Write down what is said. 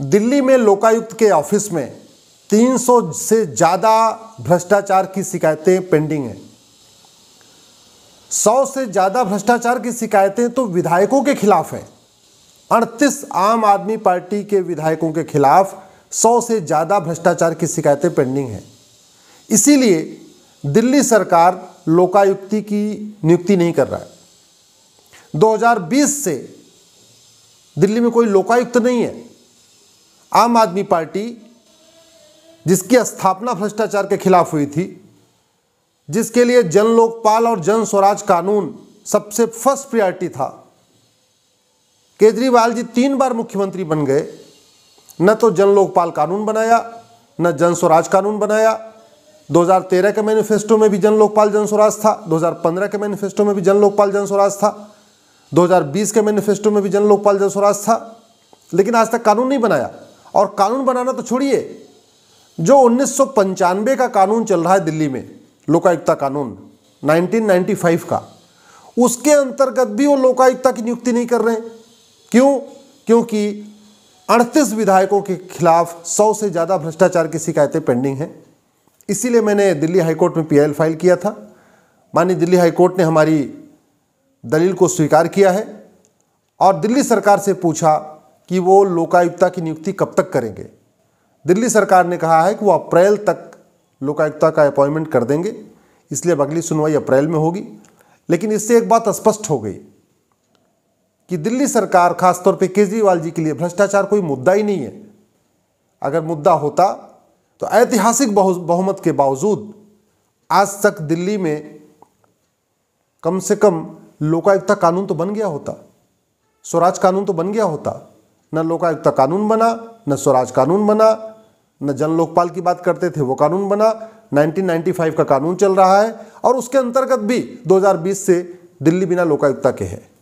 दिल्ली में लोकायुक्त के ऑफिस में 300 से ज़्यादा भ्रष्टाचार की शिकायतें पेंडिंग हैं सौ से ज़्यादा भ्रष्टाचार की शिकायतें तो विधायकों के खिलाफ हैं अड़तीस आम आदमी पार्टी के विधायकों के खिलाफ सौ से ज़्यादा भ्रष्टाचार की शिकायतें पेंडिंग हैं इसीलिए दिल्ली सरकार लोकायुक्ति की नियुक्ति नहीं कर रहा है 2020 से दिल्ली में कोई लोकायुक्त नहीं है आम आदमी पार्टी जिसकी स्थापना भ्रष्टाचार के खिलाफ हुई थी जिसके लिए जन लोकपाल और जन स्वराज कानून सबसे फर्स्ट प्रियॉरिटी था केजरीवाल जी तीन बार मुख्यमंत्री बन गए न तो जन लोकपाल कानून बनाया न जन स्वराज कानून बनाया 2013 के मैनिफेस्टो में भी जन लोकपाल जन स्वराज था 2015 के मैनिफेस्टो में भी जन लोकपाल जन स्वराज था 2020 के मैनिफेस्टो में भी जन लोकपाल जन स्वराज था लेकिन आज तक कानून नहीं बनाया और कानून बनाना तो छोड़िए जो उन्नीस का कानून चल रहा है दिल्ली में लोकायुक्ता कानून 1995 का उसके अंतर्गत भी वो लोकायुक्ता की नियुक्ति नहीं कर रहे क्यों क्योंकि अड़तीस विधायकों के खिलाफ सौ से ज़्यादा भ्रष्टाचार की शिकायतें पेंडिंग हैं इसीलिए मैंने दिल्ली हाईकोर्ट में पीएल फाइल किया था माननीय दिल्ली हाईकोर्ट ने हमारी दलील को स्वीकार किया है और दिल्ली सरकार से पूछा कि वो लोकायुक्ता की नियुक्ति कब तक करेंगे दिल्ली सरकार ने कहा है कि वो अप्रैल तक लोकायुक्ता का अपॉइंटमेंट कर देंगे इसलिए अब अगली सुनवाई अप्रैल में होगी लेकिन इससे एक बात स्पष्ट हो गई कि दिल्ली सरकार खासतौर पे केजरीवाल जी के लिए भ्रष्टाचार कोई मुद्दा ही नहीं है अगर मुद्दा होता तो ऐतिहासिक बहुमत के बावजूद आज तक दिल्ली में कम से कम लोकायुक्ता कानून तो बन गया होता स्वराज कानून तो बन गया होता न लोकायुक्त कानून बना न स्वराज कानून बना न जन लोकपाल की बात करते थे वो कानून बना 1995 का कानून चल रहा है और उसके अंतर्गत भी 2020 से दिल्ली बिना लोकायुक्ता के है